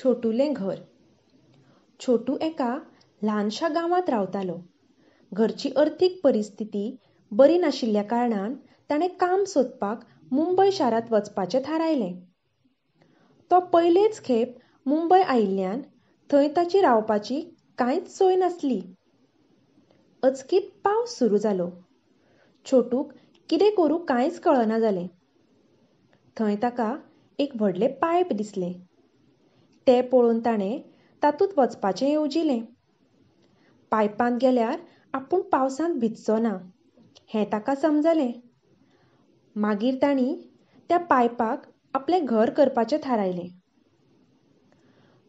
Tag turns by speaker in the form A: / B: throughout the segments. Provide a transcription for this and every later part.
A: छोटूले घर छोटू एका ल्हानशा गांवांत रावतालो घरची अर्थीक परिस्थिती बरी नाशिल्ल्या कारणान ताणें काम सोदपाक मुंबय शारांत वचपाचें थारायलें तो पयलेच खेप मुंबय आयिल्ल्यान थंय ताची रावपाची कांयच सोय नासली अचकीत पावस सुरू जालो छोटूक कितें करूं कांयच कळना जालें थंय ताका एक व्हडलें पायप दिसलें तें पळोवन ताणें तातूंत वचपाचें येवजिलें पायपांत गेल्यार आपूण पावसांत भिजचो ना हें ताका समजलें मागीर तांणी त्या पायपाक आपलें घर करपाचें थारायलें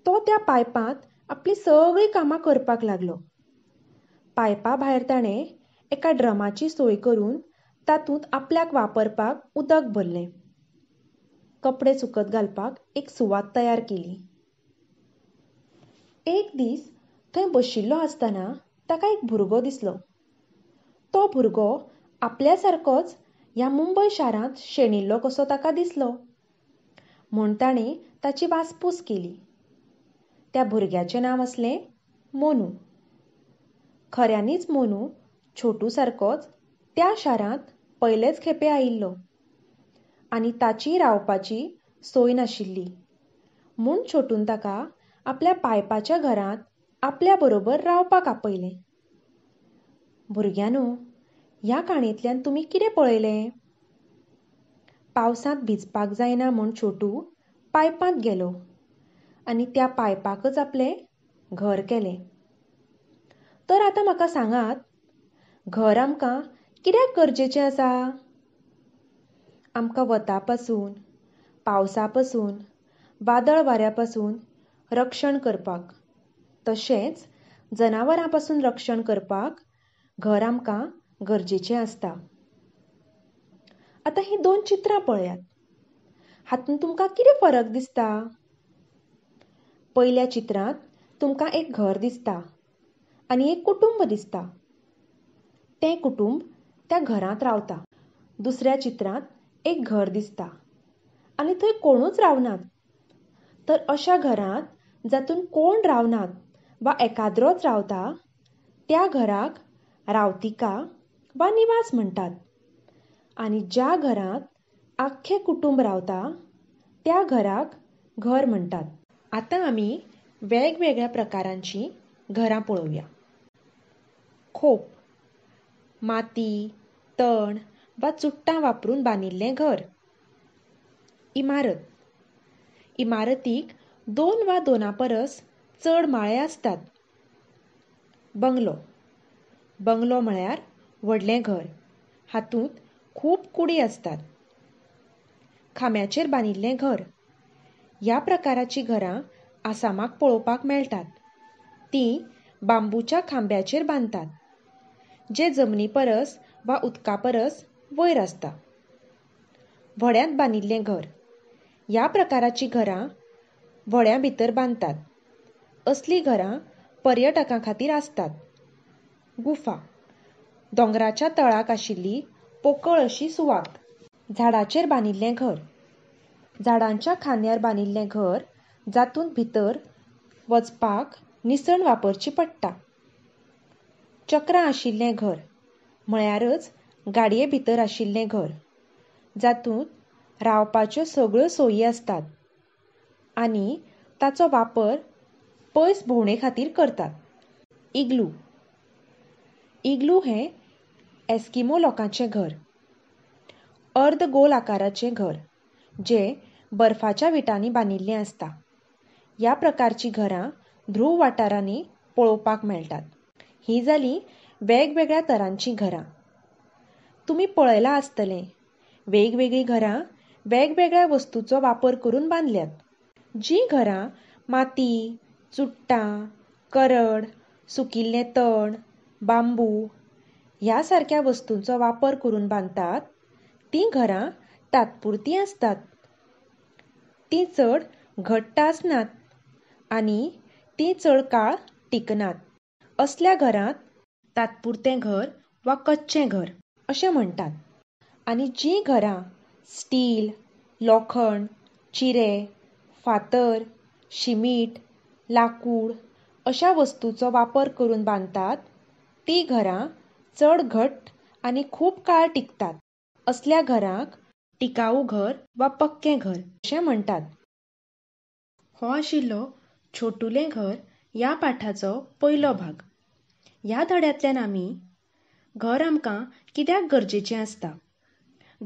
A: तो त्या पायपांत आपलीं सगळीं कामां करपाक लागलो पायपा भायर ताणें एका ड्रमाची सोय करून तातूंत आपल्याक वापरपाक उदक भरलें कपडे सुकत घालपाक एक सुवात तयार केली एक दीस थंय बशिल्लो आसतना ताका एक भुरगो दिसलो तो भुरगो आपल्या सारकोच ह्या मुंबय शारांत शेणिल्लो कसो ताका दिसलो म्हूण ताणें ताची वासपूस केली त्या भुरग्याचें नांव आसलें मोनू खऱ्यांनीच मोनू छोटू सारकोच त्या शारांत पयलेच खेपे आयिल्लो आनी ताची रावपाची सोय नाशिल्ली म्हूण छोटून ताका आपल्या पायपाच्या घरांत आपल्या बरोबर रावपाक आपयलें भुरग्यांनो ह्या काणयेंतल्यान तुमी कितें पळयलें पावसांत भिजपाक जायना म्हूण छोटू पायपांत गेलो आनी त्या पायपाकच आपलें घर केलें तर आतां म्हाका सांगात घर आमकां कित्याक गरजेचें आसा आमकां वता पासून पावसा पासून वादळ वाऱ्या पासून रक्षण करपाक तशेंच जनावरां पासून रक्षण करपाक घर आमकां गरजेचें आसता आतां हीं दोन चित्रां पळयात हातून तुमकां कितें फरक दिसता पयल्या चित्रांत तुमकां एक घर दिसता आनी एक कुटुंब दिसता तें कुटुंब त्या घरांत रावता दुसऱ्या चित्रांत एक घर दिसता आनी थंय कोणूच रावनात तर अशा घरांत जातून कोण रावनात वा एकाद्रोच रावता त्या घराक रावतिका वा निवास म्हणतात आणि ज्या घरात आख्खे कुटुंब रावता त्या घराक घर म्हणतात आता आम्ही वेगवेगळ्या प्रकारांची घरां पळोवया खोप माती तण वा चुट्टां वापरून बांदिल्लें घर इमारत इमारतीक दोन वा दोना परस चड माळे आसतात बंगलो बंगलो म्हळ्यार व्हडलें घर हातूंत खूब कुडी आसतात खांब्याचेर बांदिल्लें घर ह्या प्रकाराचीं घरां आसामाक पळोवपाक मेळटात तीं बांबूच्या खांब्याचेर बांदतात जे जमनी परस वा उदका परस वयर आसता व्हड्यांत बांदिल्लें घर ह्या प्रकाराचीं घरां व्हड्यां भितर बांदतात असलीं घरां पर्यटकां खातीर आसतात गुफा दोंगराच्या तळाक आशिल्ली पोकळ अशी सुवात झाडाचेर बांदिल्लें घर झाडांच्या खांद्यार बांदिल्लें घर जातूंत भितर वचपाक निसण वापरची पडटा चक्रां आशिल्लें घर म्हळ्यारच गाडये भितर आशिल्लें घर जातूंत रावपाच्यो सगळ्यो सोयी आसतात आनी ताचो वापर पयस भोंवणे खातीर करतात इग्लू इग्लू हें एस्किमो लोकांचें घर अर्द गोल आकाराचें घर जें बर्फाच्या विटांनी बांदिल्लें आसता ह्या प्रकारचीं घरां ध्रुव वाठारांनी पळोवपाक मेळटात हीं जालीं वेगवेगळ्या तरांचीं घरां तुमी पळयलां आसतलें वेगवेगळीं घरां वेगवेगळ्या वस्तूचो वापर करून बांदल्यात जी घरां माती चुट्टा, करड सुकिल्ले तण बांबू ह्या सारक्या वस्तूंचो वापर करून बांदतात ती घरां तात्पुरती आसतात ती चड घट्ट आसनात आनी ती चड काळ टिकनात असल्या घरांत तात्पुरतें घर वा कच्चे घर अशें म्हणटात आनी जी घरां स्टील लोखंड चिरे फातर शिमीट लाकूड अशा वस्तूचो वापर करून बांदतात ती घरां चड घट्ट आनी खूब काळ टिकतात असल्या घरांक टिकाऊ घर वा पक्कें घर अशें म्हणटात हो आशिल्लो छोटुलें घर ह्या पाठाचो पयलो भाग ह्या धड्यांतल्यान आमी घर आमकां कित्याक गरजेचें आसता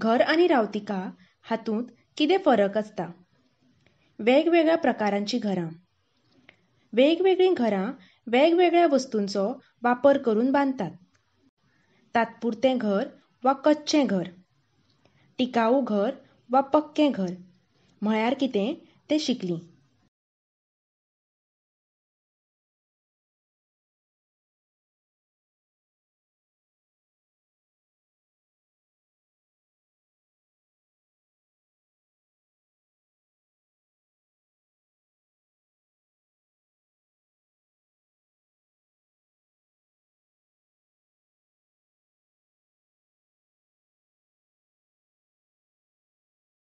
A: घर आनी रावतिका हातूंत कितें फरक आसता वेगवेगळ्या प्रकारांची घरां वेगवेगळीं घरां वेगवेगळ्या वस्तूंचो वापर करून बांदतात तात्पुरते घर वा कच्चे घर टिकाऊ घर वा पक्के घर म्हळ्यार कितें तें शिकली